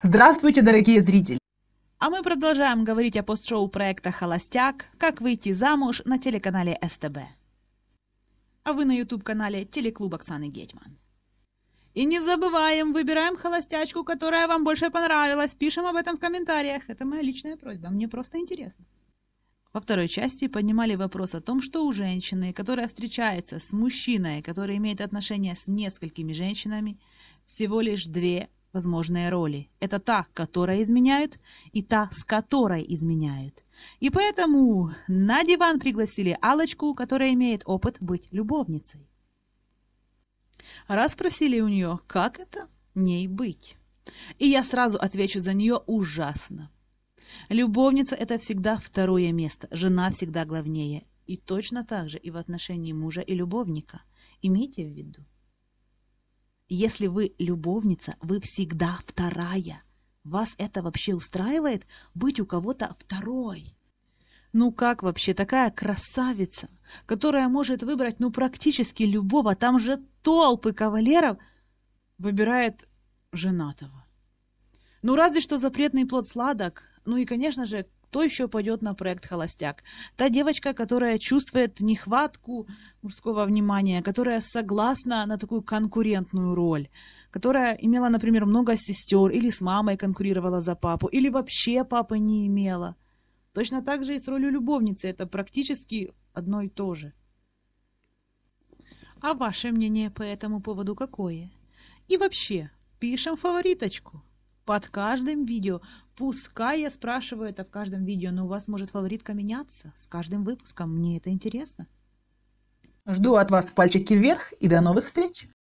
Здравствуйте, дорогие зрители! А мы продолжаем говорить о постшоу проекта «Холостяк. Как выйти замуж» на телеканале СТБ. А вы на YouTube-канале Телеклуб Оксаны Гетьман. И не забываем, выбираем холостячку, которая вам больше понравилась. Пишем об этом в комментариях. Это моя личная просьба, мне просто интересно. Во второй части поднимали вопрос о том, что у женщины, которая встречается с мужчиной, который имеет отношения с несколькими женщинами, всего лишь две возможные роли. Это та, которая изменяют, и та, с которой изменяют. И поэтому на диван пригласили Алочку, которая имеет опыт быть любовницей. Раз спросили у нее, как это ней быть. И я сразу отвечу за нее ужасно. Любовница – это всегда второе место, жена всегда главнее. И точно так же и в отношении мужа и любовника. Имейте в виду. Если вы любовница, вы всегда вторая. Вас это вообще устраивает быть у кого-то второй? Ну как вообще такая красавица, которая может выбрать ну практически любого, там же толпы кавалеров, выбирает женатого? Ну разве что запретный плод сладок, ну и, конечно же, кто еще пойдет на проект «Холостяк». Та девочка, которая чувствует нехватку мужского внимания, которая согласна на такую конкурентную роль, которая имела, например, много сестер или с мамой конкурировала за папу, или вообще папы не имела. Точно так же и с ролью любовницы. Это практически одно и то же. А ваше мнение по этому поводу какое? И вообще, пишем фавориточку под каждым видео. Пускай я спрашиваю это в каждом видео, но у вас может фаворитка меняться с каждым выпуском. Мне это интересно. Жду от вас пальчики вверх и до новых встреч!